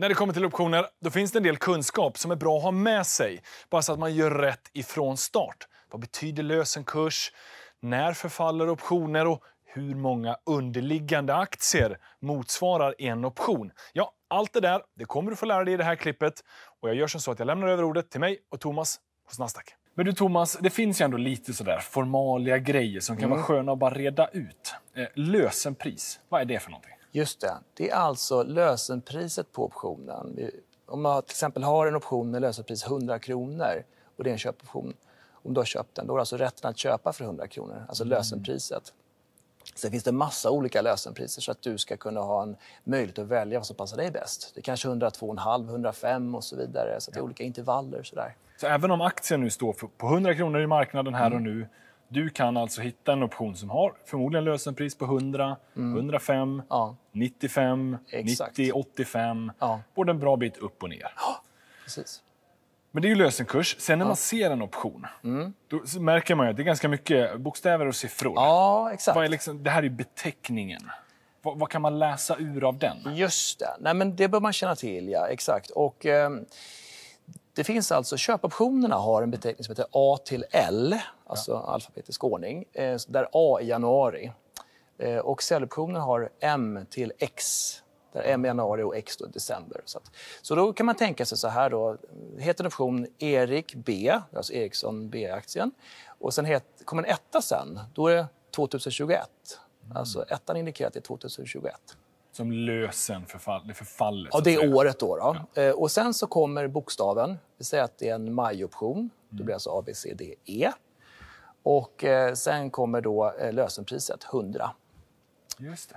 När det kommer till optioner då finns det en del kunskap som är bra att ha med sig, bara så att man gör rätt ifrån start. Vad betyder lösenkurs? När förfaller optioner? Och hur många underliggande aktier motsvarar en option? Ja, allt det där det kommer du få lära dig i det här klippet. Och jag gör som så att jag lämnar över ordet till mig och Thomas hos Nasdaq. Men du Thomas, det finns ju ändå lite sådär formalia grejer som kan mm. vara sköna att bara reda ut. Eh, lösenpris, vad är det för någonting? Just det. Det är alltså lösenpriset på optionen. Om man till exempel har en option med lösenpris 100 kronor och det är en köpoption, om du har köpt den, då har alltså rätten att köpa för 100 kronor, alltså mm. lösenpriset. Sen finns det massa olika lösenpriser så att du ska kunna ha en möjlighet att välja vad som passar dig bäst. Det är kanske 102,5, 105 och så vidare. Så det är olika intervaller. Sådär. Så även om aktien nu står på 100 kronor i marknaden här mm. och nu du kan alltså hitta en option som har förmodligen lösenpris på 100, mm. 105, ja. 95, Exakt. 90, 85. Ja. Både en bra bit upp och ner. Ja, precis. Men det är ju lösenkurs. Sen när man ser en option, mm. då märker man att det är ganska mycket bokstäver och siffror. Ja, exakt. Vad är liksom, det här är beteckningen. Vad, vad, kan man läsa ur av den? Just det. Nej, men det bör man känna till, ja. Exakt. Och, eh, det finns alltså, köpoptionerna har en beteckning som heter A till L, alltså ja. alfabetisk ordning, eh, där A är januari. Eh, och säljoptioner har M till X, där M är januari och X då är december. Så, att, så då kan man tänka sig så här då, heter en option Erik B, alltså Ericsson B-aktien, och sen het, kommer en etta sen, då är det 2021. Mm. Alltså ettan indikerar att det är 2021. Som lösen förfall, det förfallet? Ja, det är året då. då. Ja. Eh, och sen så kommer bokstaven. Vi säger att det är en majoption. Då blir det alltså A, B, C, D, E. Och eh, sen kommer då eh, lösenpriset, 100. Just det.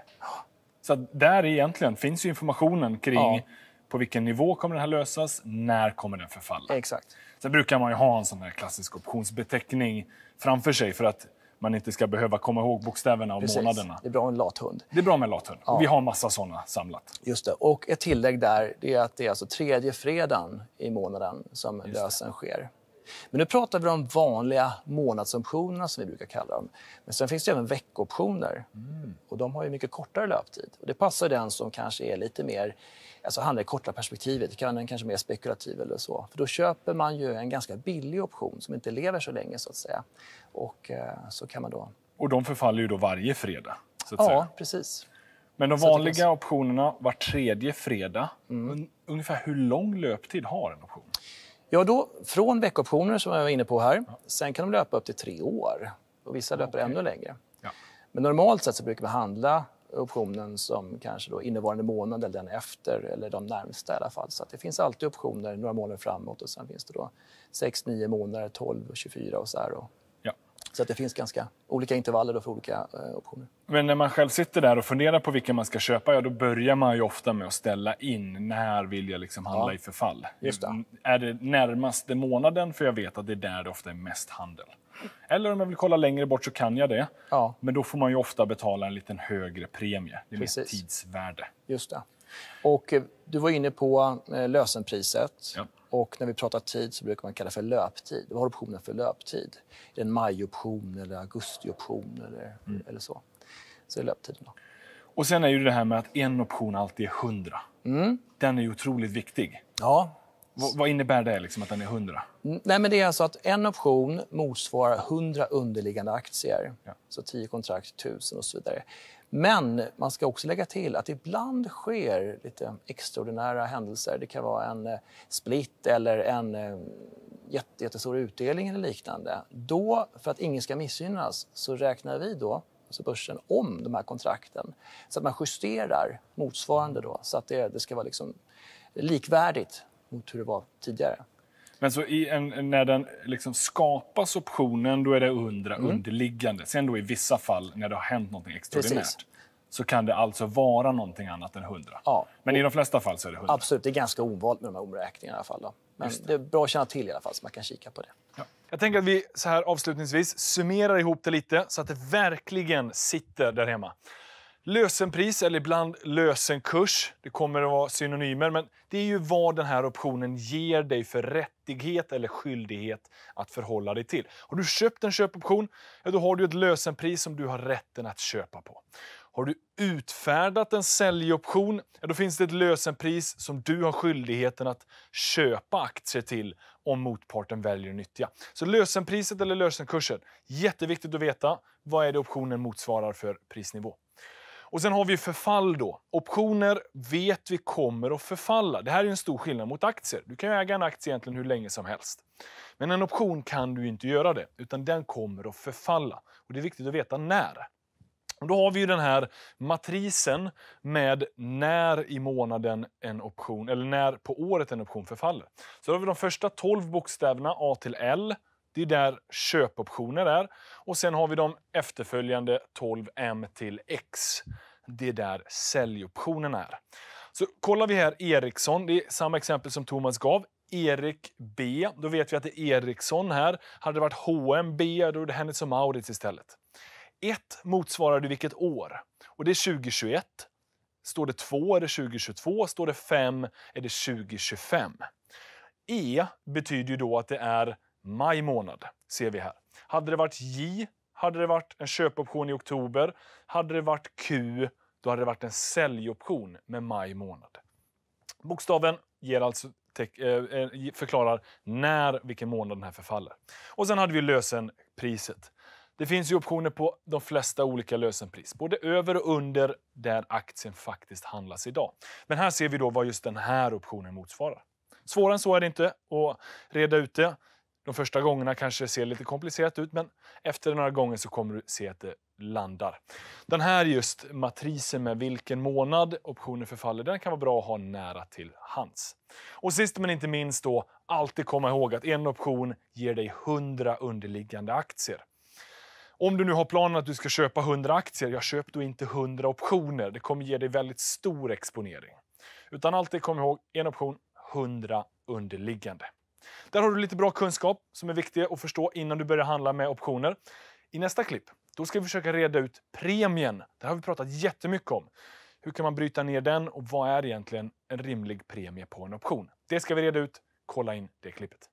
Så där egentligen finns ju informationen kring ja. på vilken nivå kommer den här lösas, när kommer den förfalla? Exakt. Sen brukar man ju ha en sån här klassisk optionsbeteckning framför sig för att man inte ska behöva komma ihåg bokstäverna och månaderna. Det är bra med en lathund. Det är bra med en lathund. Ja. Vi har en massa sådana samlat. Just det. Och ett tillägg där, det är att det är alltså tredje fredagen i månaden som Just lösen det. sker. Men nu pratar vi om vanliga månadsoptionerna som vi brukar kalla dem. Men sen finns det även veckooptioner, mm. och de har ju mycket kortare löptid. Och det passar den som kanske är lite mer, alltså handlar i korta perspektivet, den kanske mer spekulativ eller så. För då köper man ju en ganska billig option som inte lever så länge så att säga. Och eh, så kan man då... Och de förfaller ju då varje fredag? ja, säga. precis. Men de vanliga optionerna var tredje fredag. Mm. Ungefär hur lång löptid har en option? Ja, då, från veckooptioner, som jag var inne på här, ja. sen kan de löpa upp till tre år. Och vissa löper okay. ännu längre. Ja. Men normalt sett så brukar vi handla optionen som kanske då innevarande månad eller den efter eller de närmsta i alla fall. Så det finns alltid optioner några månader framåt och sen finns det då 6, 9 månader, 12 24 och så här. Och så att det finns ganska olika intervaller för olika eh, optioner. Men när man själv sitter där och funderar på vilka man ska köpa, ja, då börjar man ju ofta med att ställa in. När vill jag liksom handla ja. i förfall? Just det. Är det närmaste månaden? För jag vet att det är där det ofta är mest handel. Eller om jag vill kolla längre bort så kan jag det. Ja. Men då får man ju ofta betala en lite högre premie. Det är mer tidsvärde. Just det. Och eh, du var inne på eh, lösenpriset. Ja. Och när vi pratar tid så brukar man kalla för löptid. Vad har optionen för löptid? Är det en majoption eller augustioption eller, mm. eller så? Så är löptiden då. Och sen är ju det här med att en option alltid är 100. Mm. Den är ju otroligt viktig. Ja, vad innebär det, liksom, att den är 100? Mm, nej, men det är alltså att en option motsvarar 100 underliggande aktier. Ja. Så 10 kontrakt, 1000 och så vidare. Men man ska också lägga till att ibland sker lite extraordinära händelser. Det kan vara en eh, split eller en eh, jättestor utdelning eller liknande. Då, för att ingen ska missgynnas, så räknar vi då alltså börsen om de här kontrakten så att man justerar motsvarande då så att det, det ska vara liksom likvärdigt mot hur det var tidigare. Men så en, när den liksom skapas, optionen, då är det 100 mm. underliggande. Sen då i vissa fall, när det har hänt något extraordinärt, så kan det alltså vara någonting annat än 100. Ja. Men i de flesta fall så är det 100. Absolut, det är ganska ovanligt med de här omräkningarna i alla fall. Då. Men det. det. är bra att känna till i alla fall, så man kan kika på det. Ja. Jag tänker att vi så här avslutningsvis summerar ihop det lite så att det verkligen sitter där hemma. Lösenpris, eller ibland lösenkurs, det kommer att vara synonymer, men det är ju vad den här optionen ger dig för rättighet eller skyldighet att förhålla dig till. Har du köpt en köpoption, ja, då har du ett lösenpris som du har rätten att köpa på. Har du utfärdat en säljoption, ja, då finns det ett lösenpris som du har skyldigheten att köpa aktier till om motparten väljer att nyttja. Så lösenpriset eller lösenkursen, jätteviktigt att veta. Vad är det optionen motsvarar för prisnivå? Och sen har vi förfall då. Optioner vet vi kommer att förfalla. Det här är en stor skillnad mot aktier. Du kan äga en aktie egentligen hur länge som helst. Men en option kan du inte göra det, utan den kommer att förfalla. Och det är viktigt att veta när. Och då har vi den här matrisen med när i månaden en option, eller när på året en option förfaller. Så då har vi de första 12 bokstäverna A till L det är där köpoptioner är. Och sen har vi de efterföljande 12M till X. Det är där säljoptionerna är. Så kollar vi här Ericsson, det är samma exempel som Thomas gav. Erik B, då vet vi att det är Ericsson här. Hade det varit HMB, då är det Hennes Mauritz istället. 1 motsvarar det vilket år? Och det är 2021. Står det 2 är det 2022, står det 5 är det 2025. E betyder ju då att det är maj månad ser vi här. Hade det varit J hade det varit en köpoption i oktober. Hade det varit Q, då hade det varit en säljoption med maj månad. Bokstaven ger alltså eh, eh, förklarar när, vilken månad den här förfaller. Och sen hade vi lösenpriset. Det finns ju optioner på de flesta olika lösenpris, både över och under där aktien faktiskt handlas idag. Men här ser vi då vad just den här optionen motsvarar. Svårare än så är det inte att reda ut det de första gångerna kanske ser lite komplicerat ut, men efter några gånger så kommer du se att det landar. Den här just matrisen med vilken månad optionen förfaller, den kan vara bra att ha nära till hands. Och sist men inte minst då, alltid komma ihåg att en option ger dig 100 underliggande aktier. Om du nu har planen att du ska köpa 100 aktier, jag köp då inte 100 optioner. Det kommer ge dig väldigt stor exponering. Utan alltid kom ihåg, en option, 100 underliggande. Där har du lite bra kunskap som är viktig att förstå innan du börjar handla med optioner. I nästa klipp då ska vi försöka reda ut premien. Det har vi pratat jättemycket om. Hur kan man bryta ner den och vad är egentligen en rimlig premie på en option? Det ska vi reda ut. Kolla in det klippet.